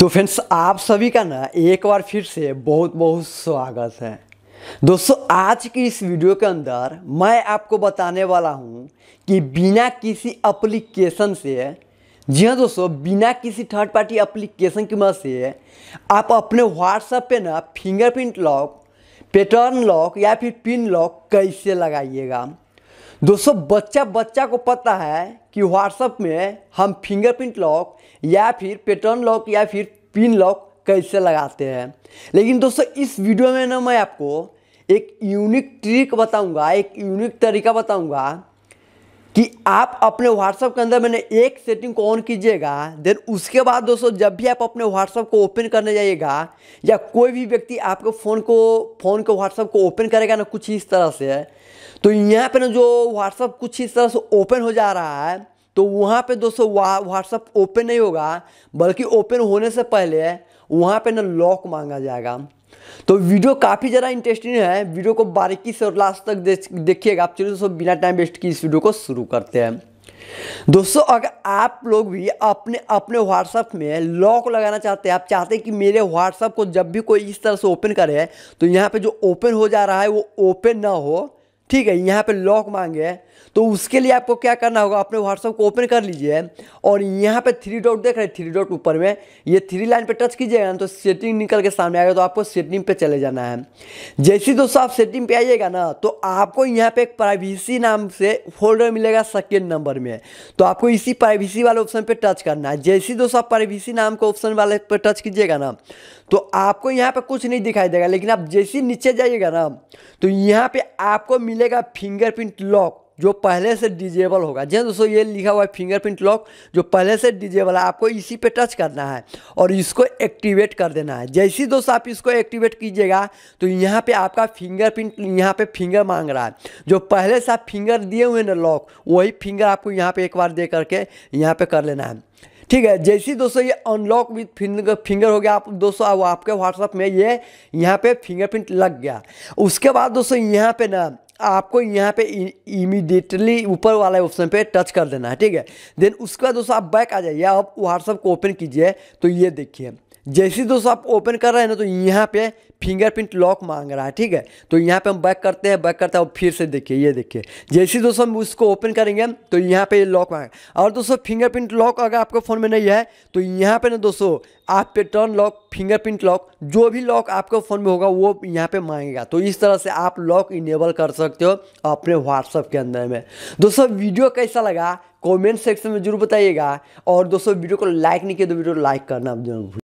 तो फ्रेंड्स आप सभी का ना एक बार फिर से बहुत बहुत स्वागत है दोस्तों आज की इस वीडियो के अंदर मैं आपको बताने वाला हूँ कि बिना किसी एप्लीकेशन से जी हाँ दोस्तों बिना किसी थर्ड पार्टी एप्लीकेशन की मदद से आप अपने व्हाट्सएप पे ना फिंगरप्रिंट लॉक पैटर्न लॉक या फिर पिन लॉक कैसे लगाइएगा दोस्तों बच्चा बच्चा को पता है कि व्हाट्सअप में हम फिंगरप्रिंट लॉक या फिर पैटर्न लॉक या फिर पिन लॉक कैसे लगाते हैं लेकिन दोस्तों इस वीडियो में ना मैं आपको एक यूनिक ट्रिक बताऊंगा एक यूनिक तरीका बताऊंगा कि आप अपने व्हाट्सअप के अंदर मैंने एक सेटिंग को ऑन कीजिएगा देन उसके बाद दोस्तों जब भी आप अपने व्हाट्सअप को ओपन करने जाइएगा या कोई भी व्यक्ति आपके फ़ोन को फ़ोन के व्हाट्सअप को ओपन करेगा ना कुछ इस तरह से तो यहाँ पे ना जो व्हाट्सअप कुछ इस तरह से ओपन हो जा रहा है तो वहाँ पर दोस्तों व्हाट्सअप ओपन नहीं होगा बल्कि ओपन होने से पहले वहाँ पर ना लॉक मांगा जाएगा तो वीडियो काफ़ी ज़्यादा इंटरेस्टिंग है वीडियो को बारीकी से और लास्ट तक देखिएगा आप चलिए दोस्तों बिना टाइम वेस्ट की इस वीडियो को शुरू करते हैं दोस्तों अगर आप लोग भी अपने अपने व्हाट्सएप में लॉक लगाना चाहते हैं आप चाहते हैं कि मेरे व्हाट्सएप को जब भी कोई इस तरह से ओपन करे तो यहाँ पे जो ओपन हो जा रहा है वो ओपन ना हो ठीक है यहाँ पे लॉक मांगे हैं तो उसके लिए आपको क्या करना होगा अपने व्हाट्सअप को ओपन कर लीजिए और यहाँ पे थ्री डॉट देख रहे हैं थ्री डॉट ऊपर में ये थ्री लाइन पे टच कीजिएगा ना तो सेटिंग निकल के सामने आएगा तो आपको सेटिंग पे चले जाना है जैसे दोस्तों आप सेटिंग पे आइएगा ना तो आपको यहाँ पे एक प्राइवेसी नाम से फोल्डर मिलेगा सेकेंड नंबर में तो आपको इसी प्राइवेसी वाले ऑप्शन पर टच करना है जैसे दोस्तों आप प्राइवेसी नाम के ऑप्शन वाले पर टच कीजिएगा ना तो आपको यहाँ पर कुछ नहीं दिखाई देगा लेकिन आप जैसे नीचे जाइएगा ना तो यहाँ पर आपको मिल मिलेगा फिंगरप्रिंट लॉक जो पहले से डिजेबल होगा जैसे दोस्तों ये लिखा हुआ है फिंगरप्रिंट लॉक जो पहले से डिजेबल है आपको इसी पे टच करना है और इसको एक्टिवेट कर देना है जैसे ही दोस्तों आप इसको एक्टिवेट कीजिएगा तो यहाँ पे आपका फिंगरप्रिंट यहाँ पे फिंगर मांग रहा है जो पहले से आप फिंगर दिए हुए ना लॉक वही फिंगर आपको यहाँ पर एक बार दे करके यहाँ पर कर लेना है ठीक है जैसे दोस्तों ये अनलॉक विथ फिंगर फिंगर हो गया आप दोस्तों आपके व्हाट्सअप में ये यहाँ पे फिंगरप्रिंट लग गया उसके बाद दोस्तों यहाँ पे ना आपको यहाँ पे इमीडिएटली ऊपर वाले ऑप्शन पे टच कर देना है ठीक है देन उसके बाद दोस्तों आप बैक आ जाइए आप व्हाट्सअप को ओपन कीजिए तो ये देखिए जैसे दोस्तों आप ओपन कर रहे हैं ना तो यहाँ पे फिंगरप्रिंट लॉक मांग रहा है ठीक है तो यहाँ पे हम बैक करते हैं बैक करते हैं और फिर से देखिए ये देखिए जैसे दोस्तों हम उसको ओपन करेंगे तो यहाँ पे ये लॉक मांग और दोस्तों फिंगरप्रिंट लॉक अगर आपके फ़ोन में नहीं है तो यहाँ पे ना दोस्तों आप पे टर्न लॉक फिंगरप्रिंट लॉक जो भी लॉक आपके फ़ोन में होगा वो यहाँ पर मांगेगा तो इस तरह से आप लॉक इनेबल कर सकते हो अपने व्हाट्सअप के अंदर में दोस्तों वीडियो कैसा लगा कॉमेंट सेक्शन में जरूर बताइएगा और दोस्तों वीडियो को लाइक नहीं किया तो वीडियो लाइक करना आप जरूर